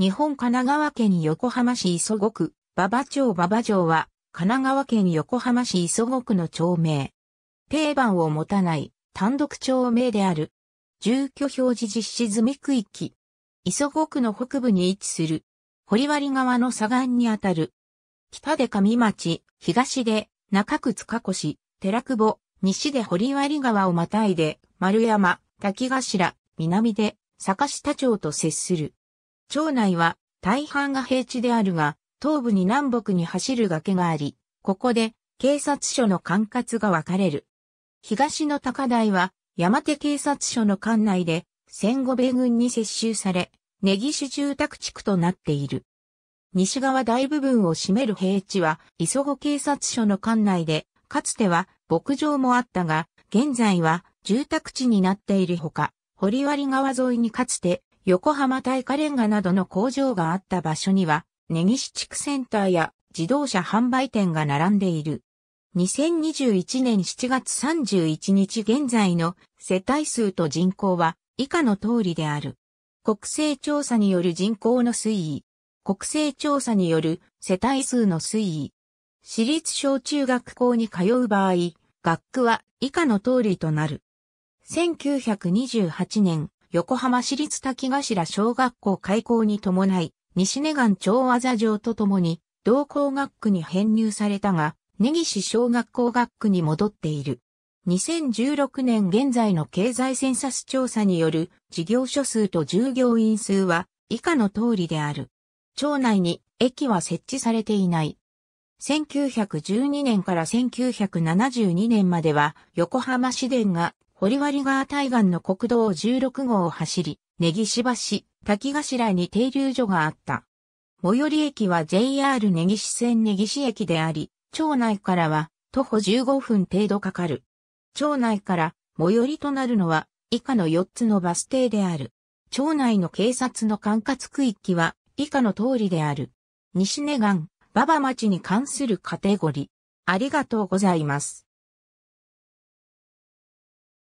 日本神奈川県横浜市磯子区、馬場町馬場城は、神奈川県横浜市磯子区の町名。定番を持たない単独町名である。住居表示実施済み区域。磯子区の北部に位置する。堀割川の左岸にあたる。北で上町、東で中区塚越、寺久保、西で堀割川をまたいで、丸山、滝頭、南で坂下町と接する。町内は大半が平地であるが、東部に南北に走る崖があり、ここで警察署の管轄が分かれる。東の高台は山手警察署の管内で戦後米軍に接収され、根岸住宅地区となっている。西側大部分を占める平地は磯子警察署の管内で、かつては牧場もあったが、現在は住宅地になっているほか、堀割川沿いにかつて横浜大火レンガなどの工場があった場所には、根岸地区センターや自動車販売店が並んでいる。2021年7月31日現在の世帯数と人口は以下の通りである。国勢調査による人口の推移。国勢調査による世帯数の推移。私立小中学校に通う場合、学区は以下の通りとなる。1928年、横浜市立滝頭小学校開校に伴い、西根岸町和座城とともに、同校学区に編入されたが、根岸小学校学区に戻っている。2016年現在の経済センサス調査による事業所数と従業員数は以下の通りである。町内に駅は設置されていない。1912年から1972年までは横浜市電が堀割川対岸の国道16号を走り、根岸橋、滝頭に停留所があった。最寄り駅は JR 根岸線根岸駅であり、町内からは徒歩15分程度かかる。町内から最寄りとなるのは以下の4つのバス停である。町内の警察の管轄区域は以下の通りである。西根岸、馬場町に関するカテゴリー。ありがとうございます。